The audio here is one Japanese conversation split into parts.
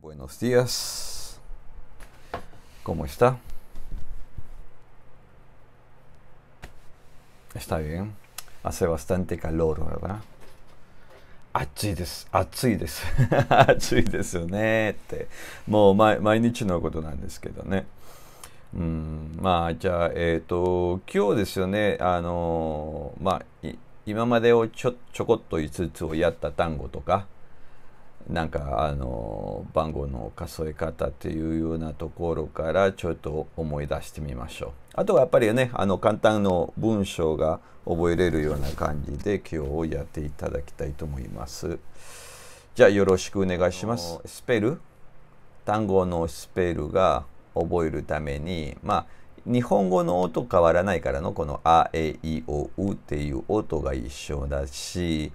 Buenos días. ¿Cómo está? Está bien. Hace bastante calor, ¿verdad? 暑いです。暑いです。暑いですよねって。もう毎日のことなんですけどね。うん、まあじゃあ、えっ、ー、と今日ですよねあのまあ今までをちょちょこっと5つをやった単語とかなんかあの番号の数え方っていうようなところからちょっと思い出してみましょうあとはやっぱりねあの簡単の文章が覚えれるような感じで今日をやっていただきたいと思いますじゃあよろしくお願いしますスペル単語のスペルが覚えるために、まあ、日本語の音変わらないからのこの「あえいおう」っていう音が一緒だし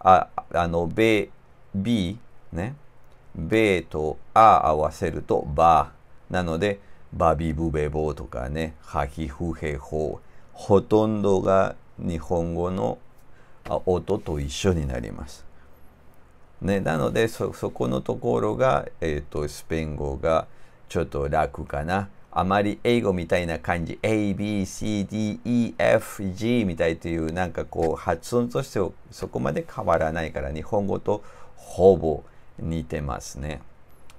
ああの「べ」「び」ね「べ」と「あ」合わせると「ば」なので「ばびぶべぼ」とかね「はひふへほ」ほとんどが日本語の音と一緒になります。ね、なのでそこのところが、えーとスペイン語が「ちょっと楽かな。あまり英語みたいな感じ、A, B, C, D, E, F, G みたいというなんかこう発音としてそこまで変わらないから日本語とほぼ似てますね。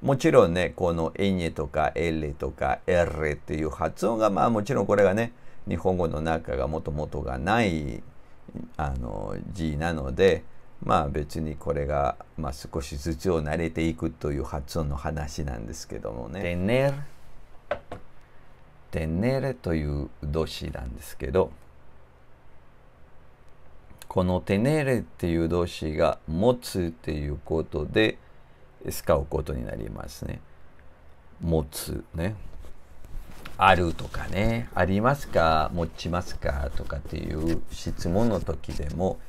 もちろんね、この N とか L とか R ていう発音がまあもちろんこれがね、日本語の中がもともとがないあの G なので、まあ別にこれが、まあ、少しずつを慣れていくという発音の話なんですけどもね。tener tener という動詞なんですけどこの tener っていう動詞が持つっていうことで使うことになりますね。持つね。あるとかね。ありますか持ちますかとかっていう質問の時でも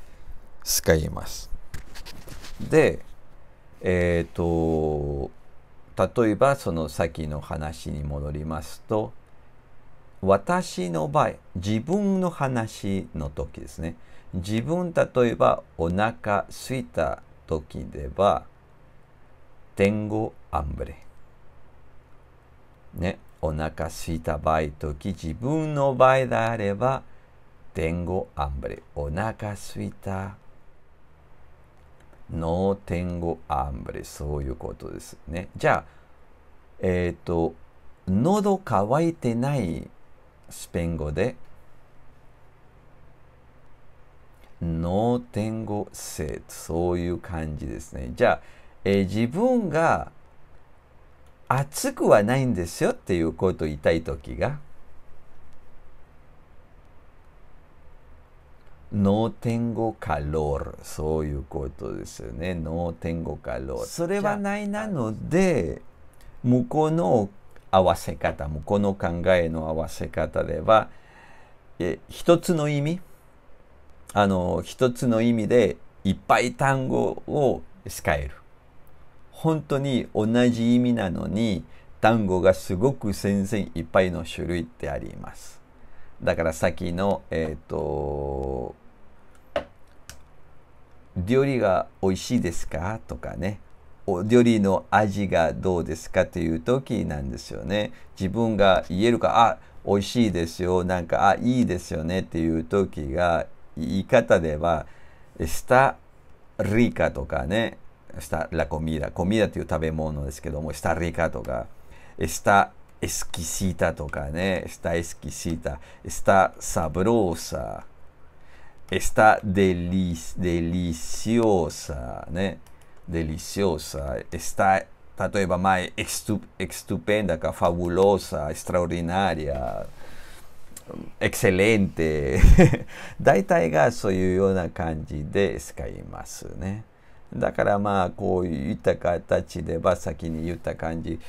使います。でえっ、ー、と例えばその先の話に戻りますと私の場合自分の話の時ですね自分例えばお腹すいた時では t e アンブレ」ねお腹すいた場合時自分の場合であれば t e アンブレ」お腹すいた No tengo hambre そういうことですね。じゃあ、えっ、ー、と、喉乾いてないスペイン語で No tengo sed そういう感じですね。じゃあ、えー、自分が熱くはないんですよっていうことを言いたいときが No tengo calor そういうことですよね No tengo calor それはないなので向こうの合わせ方向こうの考えの合わせ方ではえ一つの意味あの一つの意味でいっぱい単語を使える本当に同じ意味なのに単語がすごく全然いっぱいの種類ってありますだからさっきのえっ、ー、と料理が美味しいですかとかね、お料理の味がどうですかという時なんですよね。自分が言えるか、あ、美味しいですよ、なんか、あ、いいですよねっていう時が、言い方では、スタリカとかね、スタラコミダ、コミダという食べ物ですけども、スタリカとか、スタエスキシータとかね、スタエスキシータ、スタサブローサー、está delic deliciosa, né? Deliciosa. Está, tanto é mais estu estupenda, fabulosa, extraordinária, excelente. 大体がそういうような感じで使いますね。だからまあこういった形では先に言った感じ、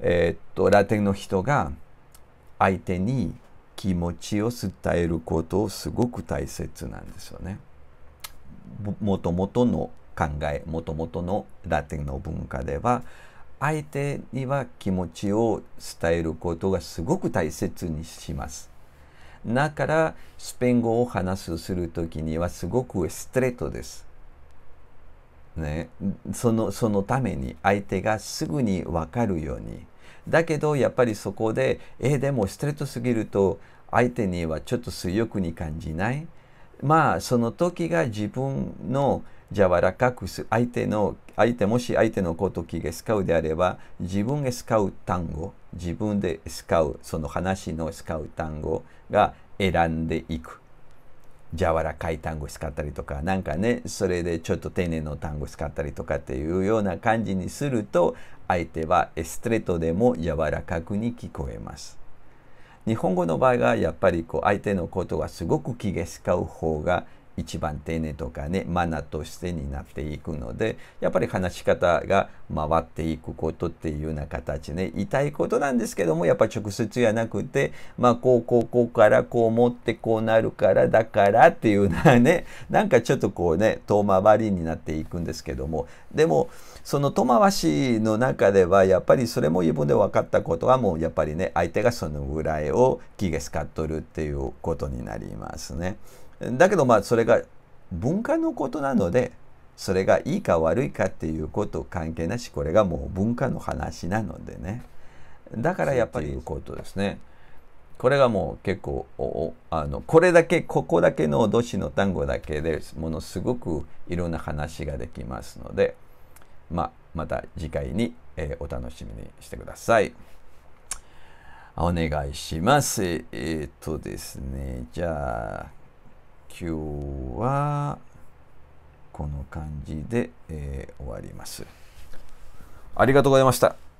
えー、っとラテンの人が相手に気持ちを伝えることをすごく大切なんですよね。もともとの考えもともとのラテンの文化では相手には気持ちを伝えることがすごく大切にします。だからスペイン語を話すする時にはすごくストレートです。ね、そのそのために相手がすぐに分かるようにだけどやっぱりそこでえー、でもストレートすぎると相手にはちょっと強くに感じないまあその時が自分の柔らかくす相手の相手もし相手のこと気が使うであれば自分が使う単語自分で使うその話の使う単語が選んでいく柔らかい単語使ったりとか、なんかね、それでちょっと丁寧の単語使ったりとかっていうような感じにすると、相手はエストレートでも柔らかくに聞こえます。日本語の場合はやっぱりこう相手のことはすごく気が使う方が一番丁寧とかねマナーとしてになっていくのでやっぱり話し方が回っていくことっていうような形ね言いたいことなんですけどもやっぱ直接じゃなくてまあこうこうこうからこう思ってこうなるからだからっていうのはねなんかちょっとこうね遠回りになっていくんですけどもでもその遠回しの中ではやっぱりそれも自分で分かったことはもうやっぱりね相手がそのぐらいを気が使っとるっていうことになりますね。だけどまあそれが文化のことなのでそれがいいか悪いかっていうこと関係なしこれがもう文化の話なのでねだからやっぱりいうことですねこれがもう結構あのこれだけここだけの都市の単語だけでものすごくいろんな話ができますので、まあ、また次回に、えー、お楽しみにしてください。お願いします。えー、っとですね、じゃあ。今日はこの感じで、えー、終わります。ありがとうございました。